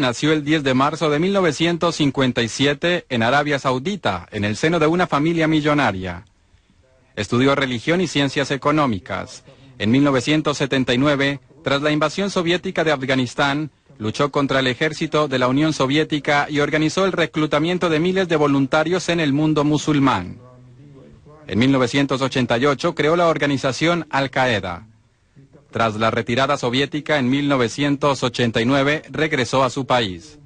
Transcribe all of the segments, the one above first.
nació el 10 de marzo de 1957 en Arabia Saudita, en el seno de una familia millonaria. Estudió religión y ciencias económicas. En 1979, tras la invasión soviética de Afganistán, luchó contra el ejército de la Unión Soviética y organizó el reclutamiento de miles de voluntarios en el mundo musulmán. En 1988 creó la organización Al-Qaeda. Tras la retirada soviética en 1989, regresó a su país.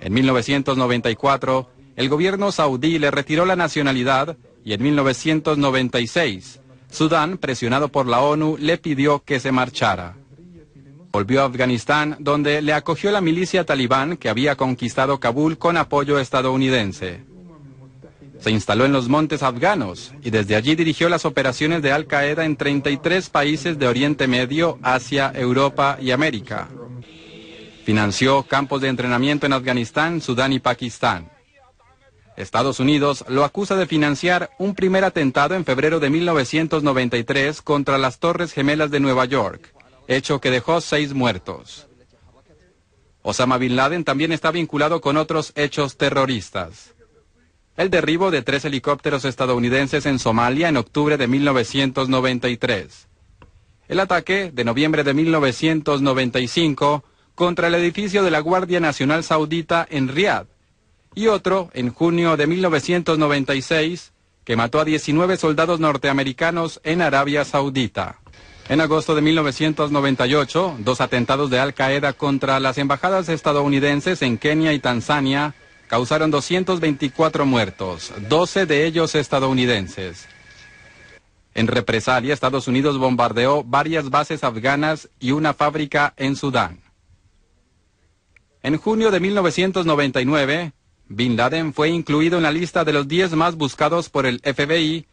En 1994, el gobierno saudí le retiró la nacionalidad y en 1996, Sudán, presionado por la ONU, le pidió que se marchara. Volvió a Afganistán, donde le acogió la milicia talibán que había conquistado Kabul con apoyo estadounidense. Se instaló en los montes afganos y desde allí dirigió las operaciones de Al Qaeda en 33 países de Oriente Medio, Asia, Europa y América. Financió campos de entrenamiento en Afganistán, Sudán y Pakistán. Estados Unidos lo acusa de financiar un primer atentado en febrero de 1993 contra las Torres Gemelas de Nueva York, hecho que dejó seis muertos. Osama Bin Laden también está vinculado con otros hechos terroristas el derribo de tres helicópteros estadounidenses en Somalia en octubre de 1993. El ataque de noviembre de 1995 contra el edificio de la Guardia Nacional Saudita en Riad y otro en junio de 1996 que mató a 19 soldados norteamericanos en Arabia Saudita. En agosto de 1998, dos atentados de Al Qaeda contra las embajadas estadounidenses en Kenia y Tanzania causaron 224 muertos, 12 de ellos estadounidenses. En represalia, Estados Unidos bombardeó varias bases afganas y una fábrica en Sudán. En junio de 1999, Bin Laden fue incluido en la lista de los 10 más buscados por el FBI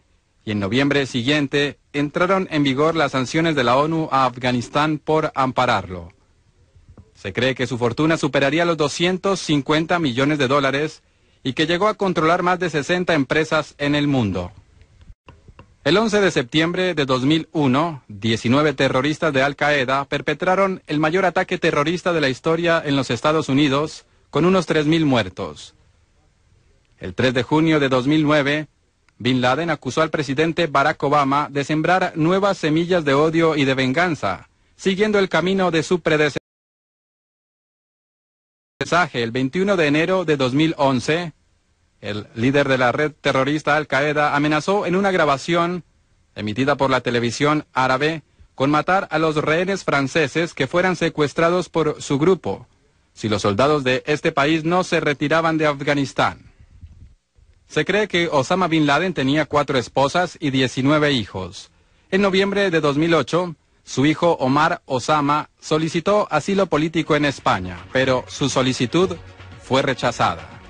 y en noviembre siguiente entraron en vigor las sanciones de la ONU a Afganistán por ampararlo. Se cree que su fortuna superaría los 250 millones de dólares y que llegó a controlar más de 60 empresas en el mundo. El 11 de septiembre de 2001, 19 terroristas de Al Qaeda perpetraron el mayor ataque terrorista de la historia en los Estados Unidos, con unos 3.000 muertos. El 3 de junio de 2009, Bin Laden acusó al presidente Barack Obama de sembrar nuevas semillas de odio y de venganza, siguiendo el camino de su predecesor el 21 de enero de 2011, el líder de la red terrorista Al-Qaeda amenazó en una grabación emitida por la televisión árabe con matar a los rehenes franceses que fueran secuestrados por su grupo si los soldados de este país no se retiraban de Afganistán. Se cree que Osama Bin Laden tenía cuatro esposas y 19 hijos. En noviembre de 2008, su hijo Omar Osama solicitó asilo político en España, pero su solicitud fue rechazada.